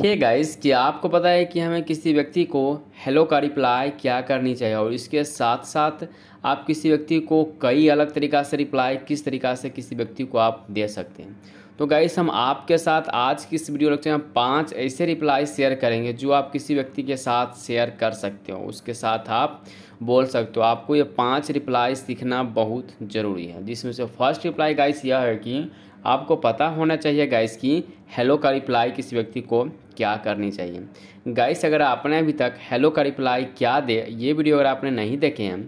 हे hey guys क्या आपको पता है कि हमें किसी व्यक्ति को हेलो का रिप्लाई क्या करनी चाहिए और इसके साथ साथ आप किसी व्यक्ति को कई अलग तरीक़ा से रिप्लाई किस तरीक़ा से किसी व्यक्ति को आप दे सकते हैं तो गाइस हम आपके साथ आज की इस वीडियो लेक्चर में पांच ऐसे रिप्लाई शेयर करेंगे जो आप किसी व्यक्ति के साथ शेयर कर सकते हो उसके साथ आप बोल सकते हो आपको ये पांच रिप्लाई सीखना बहुत ज़रूरी है जिसमें से फर्स्ट रिप्लाई गाइस यह है कि आपको पता होना चाहिए गाइस कि हेलो का रिप्लाई किसी व्यक्ति को क्या करनी चाहिए गाइस अगर आपने अभी तक हेलो का रिप्लाई क्या दे ये वीडियो अगर आपने नहीं देखे हैं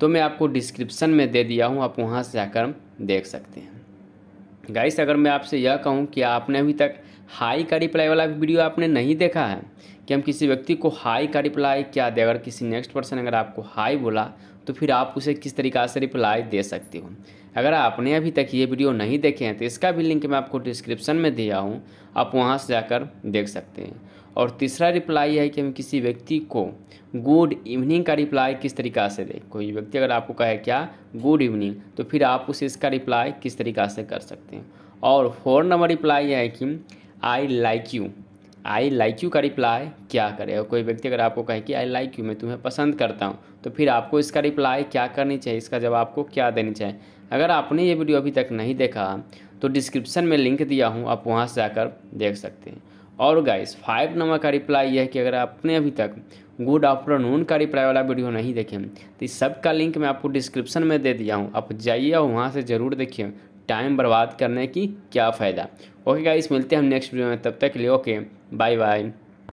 तो मैं आपको डिस्क्रिप्सन में दे दिया हूँ आप वहाँ से जाकर देख सकते हैं गाइस अगर मैं आपसे यह कहूँ कि आपने अभी तक हाई का रिप्लाई वाला वीडियो आपने नहीं देखा है कि हम किसी व्यक्ति को हाई का रिप्लाई क्या दें अगर किसी नेक्स्ट पर्सन अगर आपको हाई बोला तो फिर आप उसे किस तरीका से रिप्लाई दे सकते हो अगर आपने अभी तक ये वीडियो नहीं देखे हैं तो इसका भी लिंक मैं आपको डिस्क्रिप्शन में दिया हूँ आप वहाँ से जाकर देख सकते हैं और तीसरा रिप्लाई है कि हम किसी व्यक्ति को गुड इवनिंग का रिप्लाई किस तरीका से दें कोई व्यक्ति अगर आपको कहे क्या गुड इवनिंग तो फिर आप उसे इसका रिप्लाई किस तरीका से कर सकते हैं और फोर नंबर रिप्लाई है कि I like you I like you का रिप्लाई क्या करे और कोई व्यक्ति अगर आपको कहे कि आई लाइक यू मैं तुम्हें पसंद करता हूँ तो फिर आपको इसका रिप्लाई क्या करनी चाहिए इसका जवाब आपको क्या देनी चाहिए अगर आपने ये वीडियो अभी तक नहीं देखा तो डिस्क्रिप्शन में लिंक दिया हूँ आप वहाँ से आकर देख सकते हैं और गाइस फाइव नंबर का रिप्लाई यह है कि अगर आपने अभी तक गुड आफ्टरनून का रिप्लाई वाला वीडियो नहीं देखें तो इस सब का लिंक मैं आपको डिस्क्रिप्शन में दे दिया हूँ आप जाइए और वहाँ से ज़रूर देखिए टाइम बर्बाद करने की क्या फ़ायदा ओके गाइस मिलते हैं हम नेक्स्ट वीडियो में तब तक के लिए ओके बाय बाय